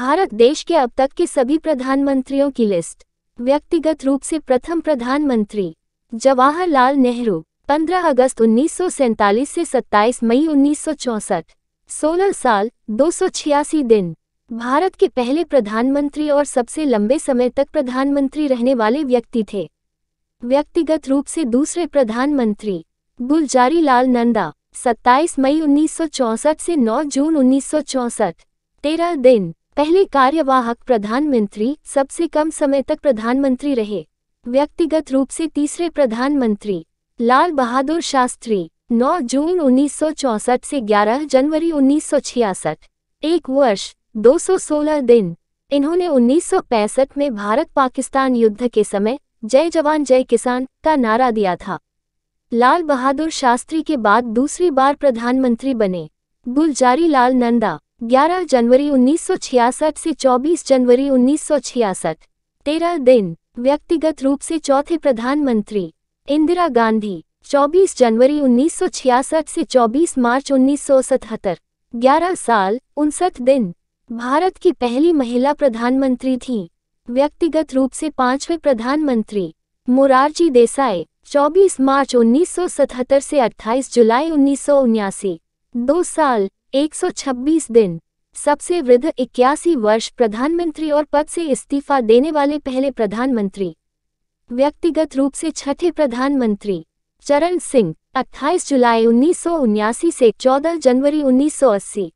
भारत देश के अब तक के सभी प्रधानमंत्रियों की लिस्ट व्यक्तिगत रूप से प्रथम प्रधानमंत्री जवाहरलाल नेहरू 15 अगस्त उन्नीस से 27 मई उन्नीस 16 साल दो दिन भारत के पहले प्रधानमंत्री और सबसे लंबे समय तक प्रधानमंत्री रहने वाले व्यक्ति थे व्यक्तिगत रूप से दूसरे प्रधानमंत्री गुलजारी लाल नंदा 27 मई उन्नीस से 9 जून उन्नीस 13 दिन पहले कार्यवाहक प्रधानमंत्री सबसे कम समय तक प्रधानमंत्री रहे व्यक्तिगत रूप से तीसरे प्रधानमंत्री लाल बहादुर शास्त्री 9 जून 1964 से 11 जनवरी 1966 एक वर्ष 216 दिन इन्होंने 1965 में भारत पाकिस्तान युद्ध के समय जय जवान जय किसान का नारा दिया था लाल बहादुर शास्त्री के बाद दूसरी बार प्रधानमंत्री बने गुलजारी लाल नंदा 11 जनवरी 1966 से 24 जनवरी 1966 तेरह दिन व्यक्तिगत रूप से चौथे प्रधानमंत्री इंदिरा गांधी 24 जनवरी 1966 से 24 मार्च 1977 11 साल उनसठ दिन भारत की पहली महिला प्रधानमंत्री थी व्यक्तिगत रूप से पांचवें प्रधानमंत्री मोरारजी देसाई 24 मार्च 1977 से 28 जुलाई उन्नीस दो साल 126 दिन सबसे वृद्ध इक्यासी वर्ष प्रधानमंत्री और पद से इस्तीफा देने वाले पहले प्रधानमंत्री व्यक्तिगत रूप से छठे प्रधानमंत्री चरण सिंह 28 जुलाई उन्नीस से 14 जनवरी 1980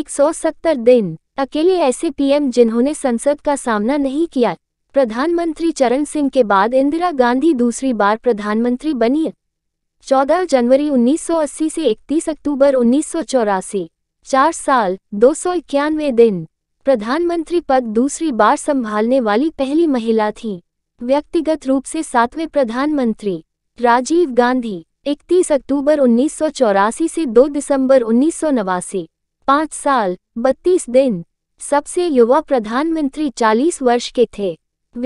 170 दिन अकेले ऐसे पीएम जिन्होंने संसद का सामना नहीं किया प्रधानमंत्री चरण सिंह के बाद इंदिरा गांधी दूसरी बार प्रधानमंत्री बनी चौदह जनवरी 1980 से 31 अक्टूबर उन्नीस चार साल दो दिन प्रधानमंत्री पद दूसरी बार संभालने वाली पहली महिला थी व्यक्तिगत रूप से सातवें प्रधानमंत्री राजीव गांधी 31 अक्टूबर उन्नीस से 2 दिसंबर उन्नीस सौ नवासी पाँच साल 32 दिन सबसे युवा प्रधानमंत्री 40 वर्ष के थे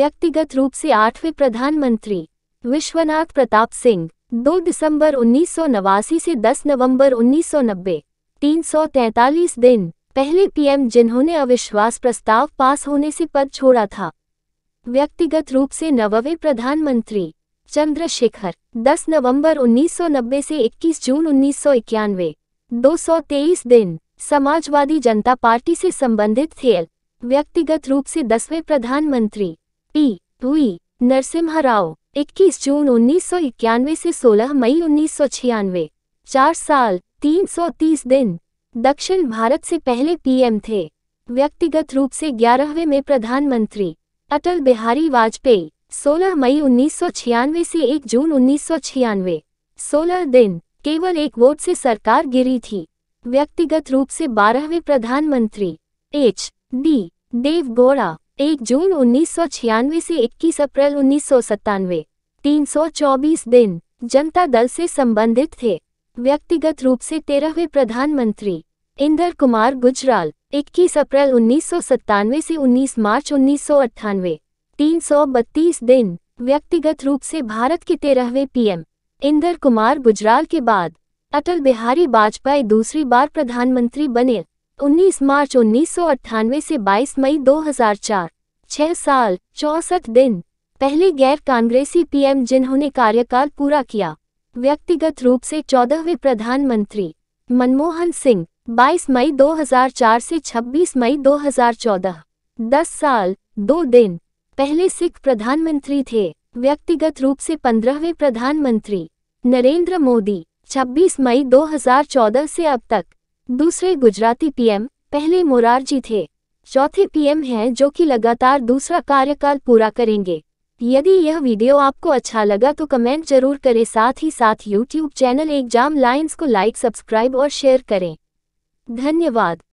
व्यक्तिगत रूप से आठवें प्रधानमंत्री विश्वनाथ प्रताप सिंह दो दिसंबर उन्नीस से 10 नवंबर 1990 343 दिन पहले पीएम जिन्होंने अविश्वास प्रस्ताव पास होने से पद छोड़ा था व्यक्तिगत रूप से नववे प्रधानमंत्री चंद्रशेखर 10 नवंबर 1990 से 21 जून उन्नीस सौ दिन समाजवादी जनता पार्टी से संबंधित थे व्यक्तिगत रूप से दसवें प्रधानमंत्री पी हुई नरसिम्हा राव इक्कीस जून उन्नीस सौ इक्यानवे से सोलह मई उन्नीस सौ छियानवे चार साल तीन सौ तीस दिन दक्षिण भारत से पहले पीएम थे व्यक्तिगत रूप से ग्यारहवें में प्रधानमंत्री अटल बिहारी वाजपेयी 16 मई छियानवे से 1 जून उन्नीस सौ सोलह दिन केवल एक वोट से सरकार गिरी थी व्यक्तिगत रूप से बारहवें प्रधानमंत्री एच डी देवगौड़ा एक जून उन्नीस से 21 अप्रैल उन्नीस सौ सत्तानवे तीन सौ चौबीस दिन जनता दल से संबंधित थे व्यक्तिगत रूप से तेरहवें प्रधानमंत्री इंदर कुमार गुजराल 21 अप्रैल उन्नीस से 19 मार्च उन्नीस सौ अट्ठानवे दिन व्यक्तिगत रूप से भारत के तेरहवें पीएम इंदर कुमार गुजराल के बाद अटल बिहारी वाजपेयी दूसरी बार प्रधानमंत्री बने 19 मार्च उन्नीस से 22 मई 2004 छह साल चौसठ दिन पहले गैर कांग्रेसी पीएम जिन्होंने कार्यकाल पूरा किया व्यक्तिगत रूप से चौदहवें प्रधानमंत्री मनमोहन सिंह 22 मई 2004 से 26 मई 2014 10 साल दो दिन पहले सिख प्रधानमंत्री थे व्यक्तिगत रूप से पंद्रहवें प्रधानमंत्री नरेंद्र मोदी 26 मई 2014 से अब तक दूसरे गुजराती पीएम पहले मोरारजी थे चौथे पीएम हैं जो कि लगातार दूसरा कार्यकाल पूरा करेंगे यदि यह वीडियो आपको अच्छा लगा तो कमेंट जरूर करें साथ ही साथ यूट्यूब चैनल एग्जाम लाइन्स को लाइक सब्सक्राइब और शेयर करें धन्यवाद